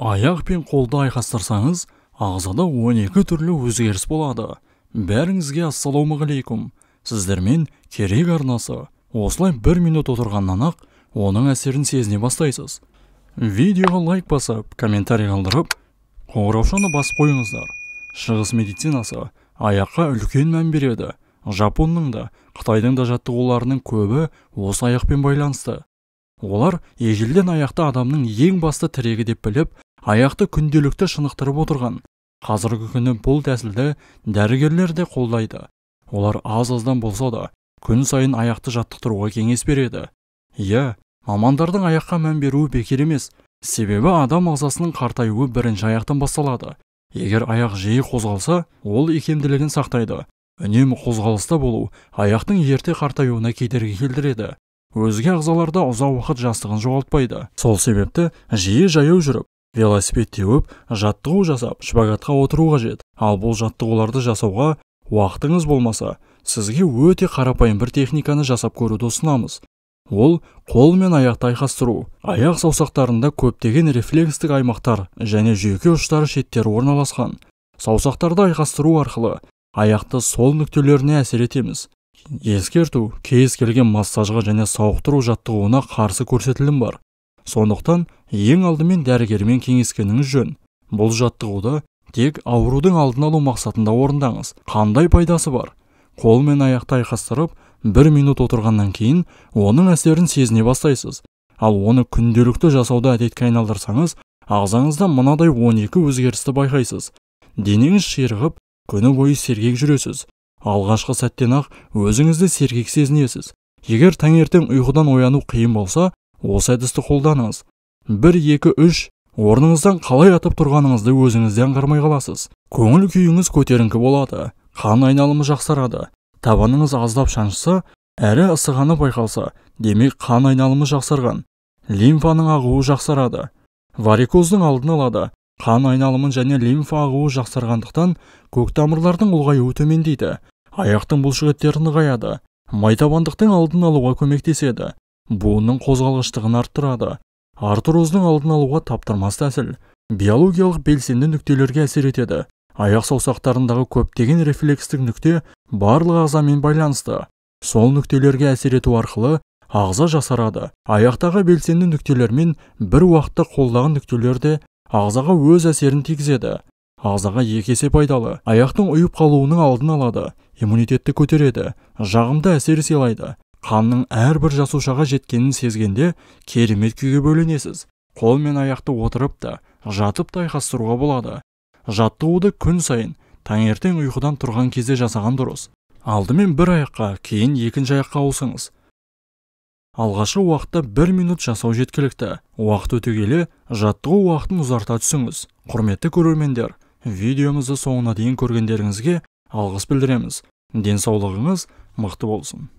аяқ пен қолды айқастырсаңыз ағзада 12 түрлі өзгеріс болады бәріңізге ассалаумағалейкум сіздермен терек арнасы осылай бір минут отырғаннан ақ оның әсерін сезіне бастайсыз видеоға лайк басып комментарий қалдырып қоңыраушаны басып қойыңыздар шығыс медицинасы аяққа үлкен мән береді жапонның да қытайдың да жаттығуларының көбі осы аяқпен байланысты олар ежелден аяқты адамның ең басты тірегі деп біліп аяқты күнделікті шынықтырып отырған қазіргі күні бұл тәсілді дәрігерлер де қолдайды олар аз аздан болса да күн сайын аяқты жаттықтыруға кеңес береді иә мамандардың аяққа мән беруі бекер емес себебі адам ағзасының қартаюы бірінші аяқтан басталады егер аяқ жиі қозғалса ол икемділігін сақтайды үнемі қозғалыста болу аяқтың ерте қартаюына кедергі келтіреді өзге ағзаларда ұзақ уақыт жастығын жоғалтпайды сол себепті жиі жаяу жүріп велосипед теуіп жаттығу жасап шпагатқа отыру қажет ал бұл жаттығуларды жасауға уақытыңыз болмаса сізге өте қарапайым бір техниканы жасап көруді ұсынамыз ол қол мен аяқты айқастыру аяқ саусақтарында көптеген рефлекстік аймақтар және жүйке ұштары шеттері орналасқан саусақтарды айқастыру арқылы аяқты сол нүктелеріне әсер етеміз ескерту кез келген массажға және сауықтыру жаттығуына қарсы көрсетілім бар сондықтан ең алдымен дәрігермен кеңескеніңіз жөн бұл жаттығуды тек аурудың алдын алу мақсатында орындаңыз қандай пайдасы бар қол мен аяқты айқастырып бір минут отырғаннан кейін оның әсерін сезіне бастайсыз ал оны күнделікті жасауды әдетке айналдырсаңыз ағзаңызда мынадай 12 өзгерісті байқайсыз денеңіз ширығып күні бойы сергек жүресіз алғашқы сәттен ақ өзіңізді сергек сезінесіз егер таңертең ұйқыдан ояну қиын болса осы әдісті қолданыңыз бір екі үш орныңыздан қалай атып тұрғаныңызды өзіңіз де аңғармай қаласыз көңіл күйіңіз көтеріңкі болады қан айналымы жақсарады табаныңыз аздап шаншыса әрі ысығаны байқалса демек қан айналымы жақсарған лимфаның ағуы жақсарады варикоздың алдын алады қан айналымын және лимфа ағуы жақсарғандықтан көк тамырлардың ұлғаюы төмендейді аяқтың бұлшықеттері нығаяды майтабандықтың алдын алуға көмектеседі буынның қозғалғыштығын арттырады артроздың алдын алуға таптырмас тәсіл биологиялық белсенді нүктелерге әсер етеді аяқ саусақтарындағы көптеген рефлекстік нүкте барлық ағзамен байланысты сол нүктелерге әсер ету арқылы ағза жасарады аяқтағы белсенді нүктелермен бір уақытта қолдағы нүктелер де ағзаға өз әсерін тигізеді ағзаға екі есе пайдалы аяқтың ұйып қалуының алдын алады иммунитетті көтереді жағымды әсер сыйлайды қанның әрбір жасушаға жеткенін сезгенде керемет күйге бөленесіз қол мен аяқты отырып та жатып та айқастыруға болады жаттығуды күн сайын таңертең ұйқыдан тұрған кезде жасаған дұрыс алдымен бір аяққа кейін екінші аяққа ауысыңыз алғашқы уақытта бір минут жасау жеткілікті уақыт өте келе жаттығу уақытын ұзарта түсіңіз құрметті көрермендер видеомызды соңына дейін көргендеріңізге алғыс білдіреміз денсаулығыңыз мықты болсын